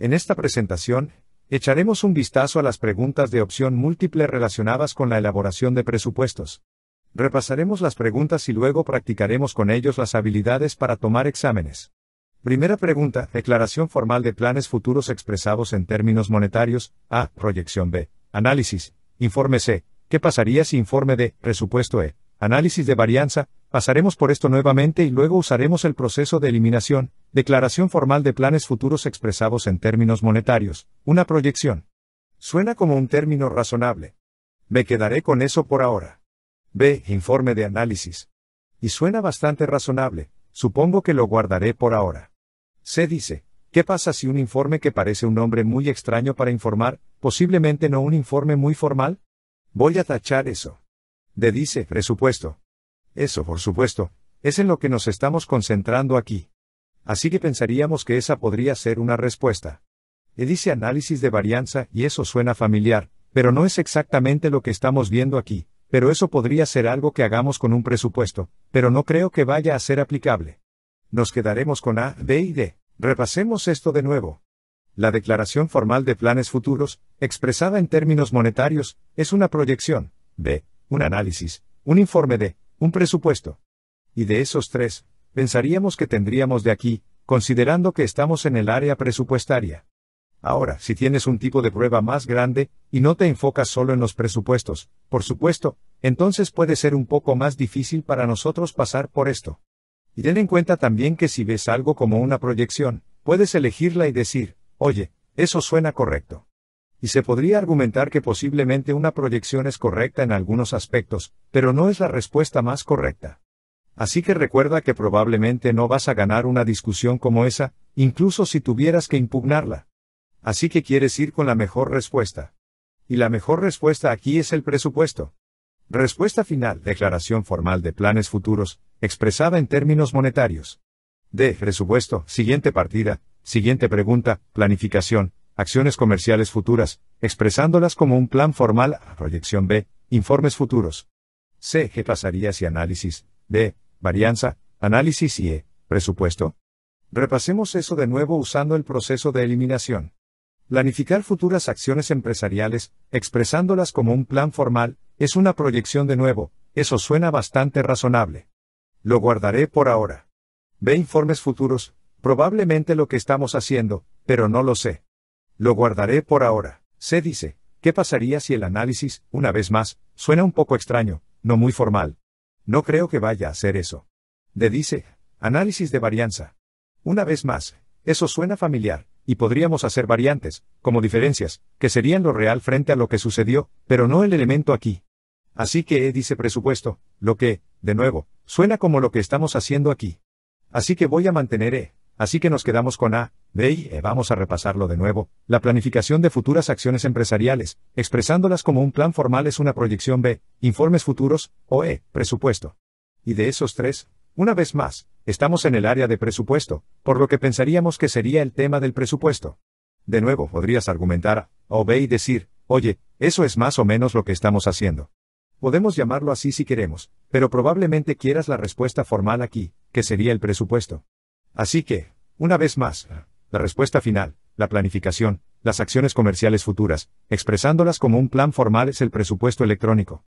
En esta presentación, echaremos un vistazo a las preguntas de opción múltiple relacionadas con la elaboración de presupuestos. Repasaremos las preguntas y luego practicaremos con ellos las habilidades para tomar exámenes. Primera pregunta, declaración formal de planes futuros expresados en términos monetarios, A, proyección B, análisis, informe C, ¿qué pasaría si informe D, presupuesto E, análisis de varianza, pasaremos por esto nuevamente y luego usaremos el proceso de eliminación, Declaración formal de planes futuros expresados en términos monetarios, una proyección. Suena como un término razonable. Me quedaré con eso por ahora. B. Informe de análisis. Y suena bastante razonable, supongo que lo guardaré por ahora. C. Dice, ¿qué pasa si un informe que parece un nombre muy extraño para informar, posiblemente no un informe muy formal? Voy a tachar eso. D. Dice, presupuesto. Eso, por supuesto, es en lo que nos estamos concentrando aquí. Así que pensaríamos que esa podría ser una respuesta. E dice análisis de varianza y eso suena familiar, pero no es exactamente lo que estamos viendo aquí, pero eso podría ser algo que hagamos con un presupuesto, pero no creo que vaya a ser aplicable. Nos quedaremos con A, B y D. Repasemos esto de nuevo. La declaración formal de planes futuros, expresada en términos monetarios, es una proyección, B, un análisis, un informe de, un presupuesto. Y de esos tres, pensaríamos que tendríamos de aquí, considerando que estamos en el área presupuestaria. Ahora, si tienes un tipo de prueba más grande, y no te enfocas solo en los presupuestos, por supuesto, entonces puede ser un poco más difícil para nosotros pasar por esto. Y ten en cuenta también que si ves algo como una proyección, puedes elegirla y decir, oye, eso suena correcto. Y se podría argumentar que posiblemente una proyección es correcta en algunos aspectos, pero no es la respuesta más correcta. Así que recuerda que probablemente no vas a ganar una discusión como esa, incluso si tuvieras que impugnarla. Así que quieres ir con la mejor respuesta. Y la mejor respuesta aquí es el presupuesto. Respuesta final, declaración formal de planes futuros, expresada en términos monetarios. D. Presupuesto, siguiente partida, siguiente pregunta, planificación, acciones comerciales futuras, expresándolas como un plan formal, proyección B, informes futuros. C. ¿Qué pasaría si análisis, B, Varianza, análisis y E. Presupuesto. Repasemos eso de nuevo usando el proceso de eliminación. Planificar futuras acciones empresariales, expresándolas como un plan formal, es una proyección de nuevo, eso suena bastante razonable. Lo guardaré por ahora. Ve informes futuros, probablemente lo que estamos haciendo, pero no lo sé. Lo guardaré por ahora. Se dice, ¿qué pasaría si el análisis, una vez más, suena un poco extraño, no muy formal, no creo que vaya a hacer eso. De dice, análisis de varianza. Una vez más, eso suena familiar, y podríamos hacer variantes, como diferencias, que serían lo real frente a lo que sucedió, pero no el elemento aquí. Así que E dice presupuesto, lo que, de nuevo, suena como lo que estamos haciendo aquí. Así que voy a mantener E, así que nos quedamos con A, de eh, vamos a repasarlo de nuevo. La planificación de futuras acciones empresariales, expresándolas como un plan formal es una proyección B, informes futuros, o E, presupuesto. Y de esos tres, una vez más, estamos en el área de presupuesto, por lo que pensaríamos que sería el tema del presupuesto. De nuevo, podrías argumentar, o B y decir, oye, eso es más o menos lo que estamos haciendo. Podemos llamarlo así si queremos, pero probablemente quieras la respuesta formal aquí, que sería el presupuesto. Así que, una vez más, la respuesta final, la planificación, las acciones comerciales futuras, expresándolas como un plan formal es el presupuesto electrónico.